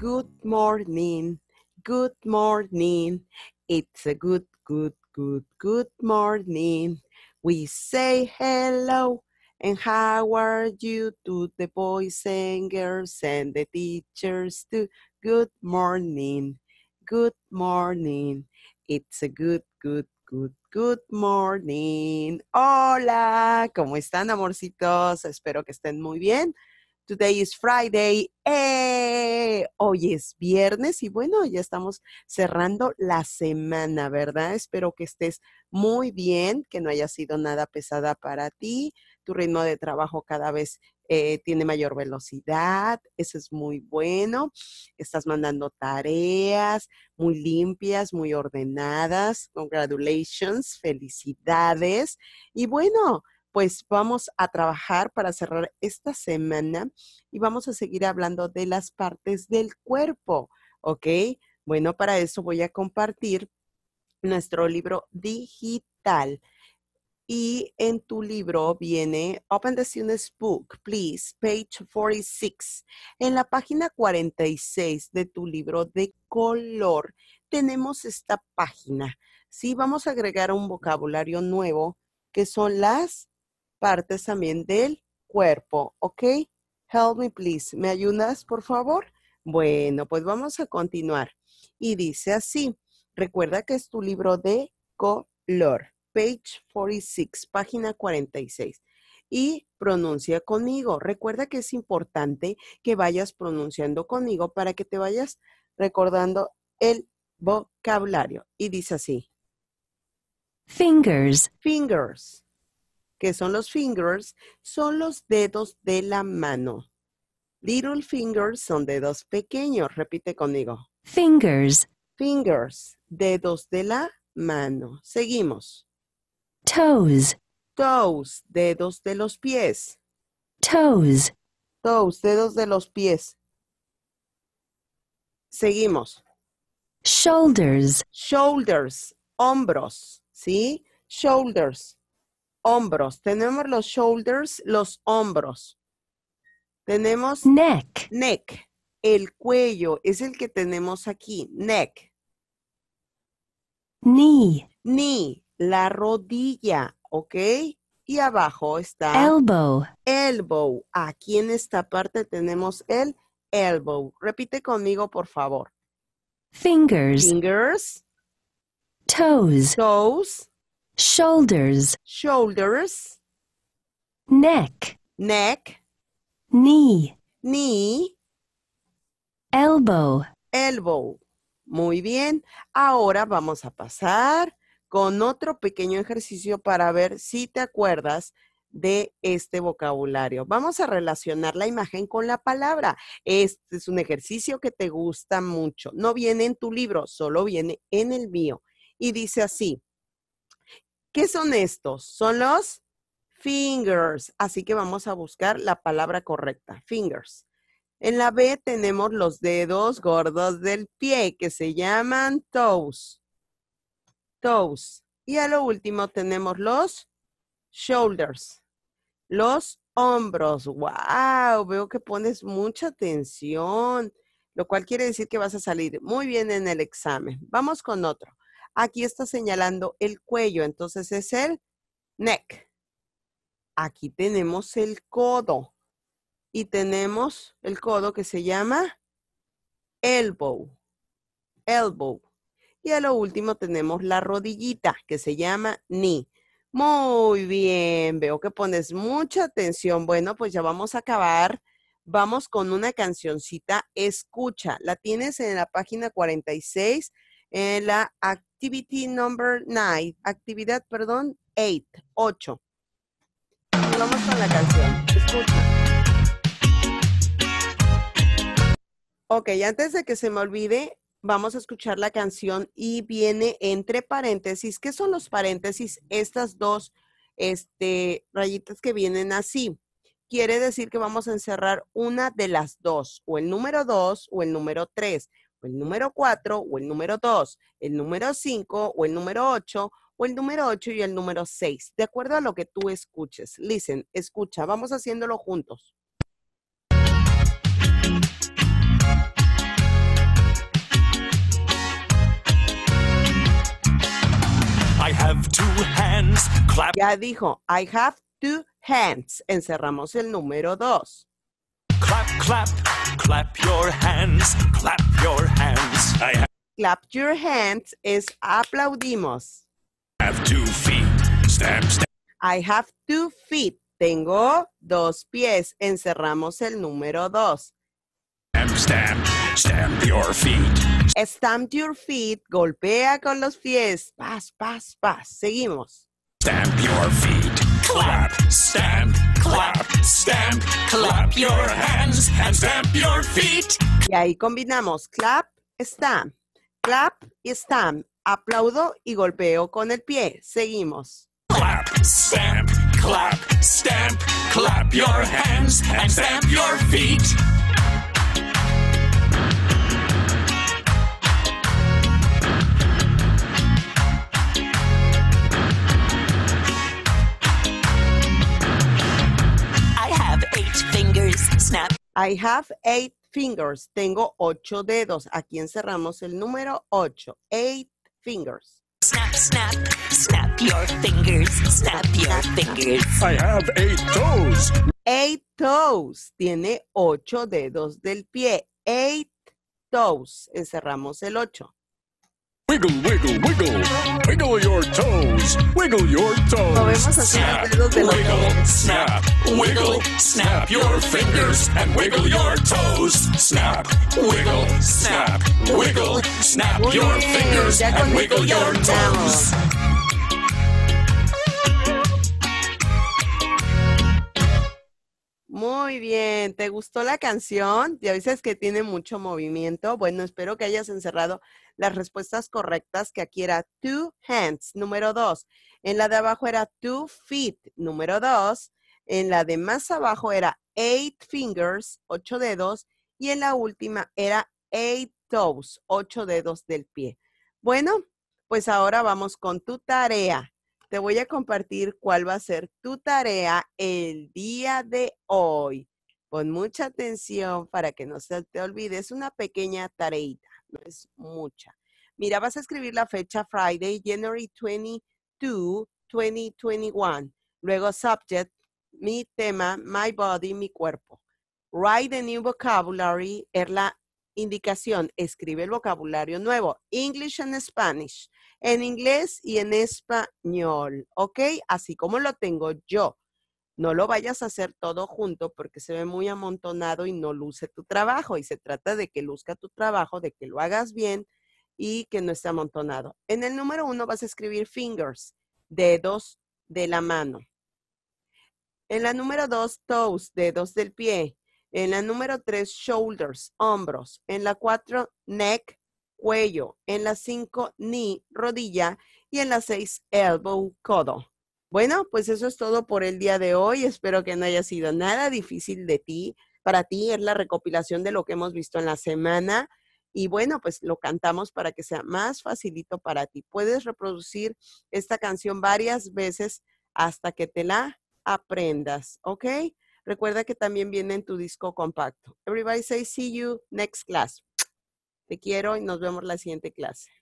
good morning, good morning. It's a good, good, good, good morning. We say hello and how are you to the boys and girls and the teachers too. Good morning, good morning. It's a good, good, good, good morning. Hola, ¿cómo están amorcitos? Espero que estén muy bien. Today is Friday. And Hoy es viernes y bueno, ya estamos cerrando la semana, ¿verdad? Espero que estés muy bien, que no haya sido nada pesada para ti. Tu ritmo de trabajo cada vez eh, tiene mayor velocidad, eso es muy bueno. Estás mandando tareas muy limpias, muy ordenadas. Congratulations, felicidades. Y bueno, pues vamos a trabajar para cerrar esta semana y vamos a seguir hablando de las partes del cuerpo, ¿ok? Bueno, para eso voy a compartir nuestro libro digital. Y en tu libro viene Open the Student's Book, please, page 46. En la página 46 de tu libro de color tenemos esta página. Sí, vamos a agregar un vocabulario nuevo que son las partes también del cuerpo, ¿ok? Help me, please. ¿Me ayudas, por favor? Bueno, pues vamos a continuar. Y dice así, recuerda que es tu libro de color, page 46, página 46 y pronuncia conmigo. Recuerda que es importante que vayas pronunciando conmigo para que te vayas recordando el vocabulario. Y dice así. Fingers. Fingers que son los fingers, son los dedos de la mano. Little fingers son dedos pequeños. Repite conmigo. Fingers. Fingers, dedos de la mano. Seguimos. Toes. Toes, dedos de los pies. Toes. Toes, dedos de los pies. Seguimos. Shoulders. Shoulders, hombros, ¿sí? Shoulders hombros. Tenemos los shoulders, los hombros. Tenemos neck. Neck. El cuello es el que tenemos aquí. Neck. Knee. Knee. La rodilla. ¿Ok? Y abajo está. Elbow. Elbow. Aquí en esta parte tenemos el elbow. Repite conmigo, por favor. Fingers. Fingers. Toes. Toes shoulders, shoulders, neck, neck, knee, knee, elbow, elbow. Muy bien. Ahora vamos a pasar con otro pequeño ejercicio para ver si te acuerdas de este vocabulario. Vamos a relacionar la imagen con la palabra. Este es un ejercicio que te gusta mucho. No viene en tu libro, solo viene en el mío. Y dice así, ¿Qué son estos? Son los fingers. Así que vamos a buscar la palabra correcta, fingers. En la B tenemos los dedos gordos del pie que se llaman toes. Toes. Y a lo último tenemos los shoulders, los hombros. ¡Wow! Veo que pones mucha atención, lo cual quiere decir que vas a salir muy bien en el examen. Vamos con otro. Aquí está señalando el cuello, entonces es el neck. Aquí tenemos el codo y tenemos el codo que se llama elbow. Elbow. Y a lo último tenemos la rodillita que se llama knee. Muy bien, veo que pones mucha atención. Bueno, pues ya vamos a acabar. Vamos con una cancioncita, escucha. La tienes en la página 46, en la activity number nine. Actividad, perdón, eight, ocho. Vamos con la canción. Escucha. Ok, antes de que se me olvide, vamos a escuchar la canción y viene entre paréntesis. ¿Qué son los paréntesis? Estas dos este, rayitas que vienen así. Quiere decir que vamos a encerrar una de las dos, o el número dos o el número tres el número 4 o el número 2, el número 5 o el número 8 o el número 8 y el número 6, de acuerdo a lo que tú escuches. Listen, escucha, vamos haciéndolo juntos. Ya dijo, I have two hands. Encerramos el número 2. Clap, clap. Clap your hands, clap your hands. clap your hands es aplaudimos. I have two feet. I have two feet. Tengo dos pies. Encerramos el número dos. Stamp, stamp, stamp your feet. Stamp your feet. Golpea con los pies. Paz, pas, pas. Seguimos. Stamp your feet clap, stamp, clap, stamp, clap your hands and stamp your feet. Y ahí combinamos clap, stamp, clap y stamp. Aplaudo y golpeo con el pie. Seguimos. Clap, stamp, clap, stamp, clap your hands and stamp your feet. I have eight fingers. Tengo ocho dedos. Aquí encerramos el número ocho. Eight fingers. Snap, snap, snap your fingers, snap your fingers. I have eight toes. Eight toes. Tiene ocho dedos del pie. Eight toes. Encerramos el ocho. Wiggle, wiggle, wiggle. Wiggle your toes. Wiggle your toes. snap, wiggle, snap, wiggle, snap your fingers and wiggle your toes. Snap, wiggle, snap, wiggle, snap your fingers and wiggle your toes. Muy bien, ¿te gustó la canción? Ya dices que tiene mucho movimiento. Bueno, espero que hayas encerrado las respuestas correctas, que aquí era two hands, número dos. En la de abajo era two feet, número dos. En la de más abajo era eight fingers, ocho dedos. Y en la última era eight toes, ocho dedos del pie. Bueno, pues ahora vamos con tu tarea te voy a compartir cuál va a ser tu tarea el día de hoy. Con mucha atención para que no se te olvide. Es una pequeña tareita, no es mucha. Mira, vas a escribir la fecha Friday, January 22, 2021. Luego subject, mi tema, my body, mi cuerpo. Write the new vocabulary, es la Indicación, escribe el vocabulario nuevo, English and Spanish, en inglés y en español, ¿ok? Así como lo tengo yo. No lo vayas a hacer todo junto porque se ve muy amontonado y no luce tu trabajo. Y se trata de que luzca tu trabajo, de que lo hagas bien y que no esté amontonado. En el número uno vas a escribir fingers, dedos de la mano. En la número dos, toes, dedos del pie. En la número 3, shoulders, hombros. En la 4, neck, cuello. En la 5, knee, rodilla. Y en la 6, elbow, codo. Bueno, pues eso es todo por el día de hoy. Espero que no haya sido nada difícil de ti. Para ti es la recopilación de lo que hemos visto en la semana. Y bueno, pues lo cantamos para que sea más facilito para ti. Puedes reproducir esta canción varias veces hasta que te la aprendas, ¿ok? Recuerda que también viene en tu disco compacto. Everybody say see you next class. Te quiero y nos vemos la siguiente clase.